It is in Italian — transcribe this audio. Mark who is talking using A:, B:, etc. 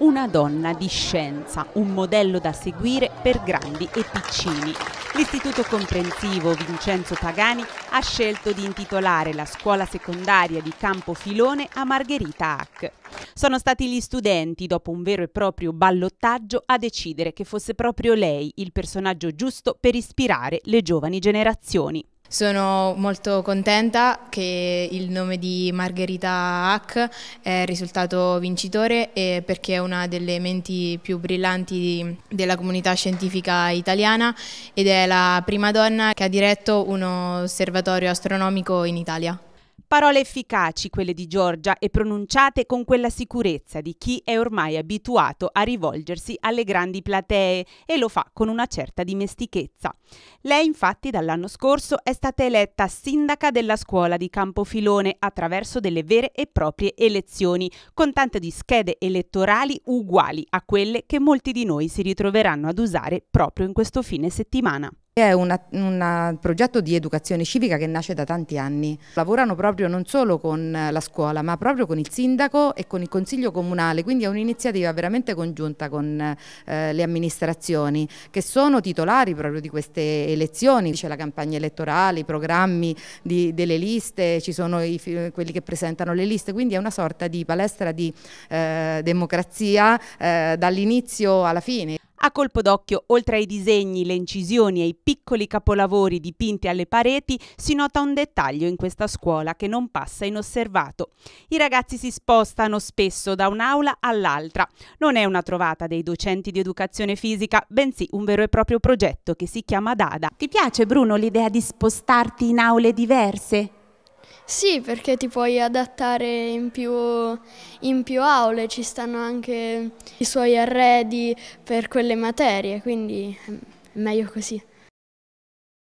A: una donna di scienza, un modello da seguire per grandi e piccini. L'istituto comprensivo Vincenzo Pagani ha scelto di intitolare la scuola secondaria di Campo Filone a Margherita Hack. Sono stati gli studenti, dopo un vero e proprio ballottaggio, a decidere che fosse proprio lei il personaggio giusto per ispirare le giovani generazioni.
B: Sono molto contenta che il nome di Margherita Hack è risultato vincitore perché è una delle menti più brillanti della comunità scientifica italiana ed è la prima donna che ha diretto un osservatorio astronomico in Italia.
A: Parole efficaci quelle di Giorgia e pronunciate con quella sicurezza di chi è ormai abituato a rivolgersi alle grandi platee e lo fa con una certa dimestichezza. Lei infatti dall'anno scorso è stata eletta sindaca della scuola di Campofilone attraverso delle vere e proprie elezioni, con tante di schede elettorali uguali a quelle che molti di noi si ritroveranno ad usare proprio in questo fine settimana.
C: È un progetto di educazione civica che nasce da tanti anni. Lavorano proprio non solo con eh, la scuola, ma proprio con il sindaco e con il consiglio comunale, quindi è un'iniziativa veramente congiunta con eh, le amministrazioni che sono titolari proprio di queste elezioni. C'è la campagna elettorale, i programmi di, delle liste, ci sono i, quelli che presentano le liste, quindi è una sorta di palestra di eh, democrazia eh,
A: dall'inizio alla fine. A colpo d'occhio, oltre ai disegni, le incisioni e i piccoli capolavori dipinti alle pareti, si nota un dettaglio in questa scuola che non passa inosservato. I ragazzi si spostano spesso da un'aula all'altra. Non è una trovata dei docenti di educazione fisica, bensì un vero e proprio progetto che si chiama Dada. Ti piace Bruno l'idea di spostarti in aule diverse?
B: Sì, perché ti puoi adattare in più, in più aule, ci stanno anche i suoi arredi per quelle materie, quindi è meglio così.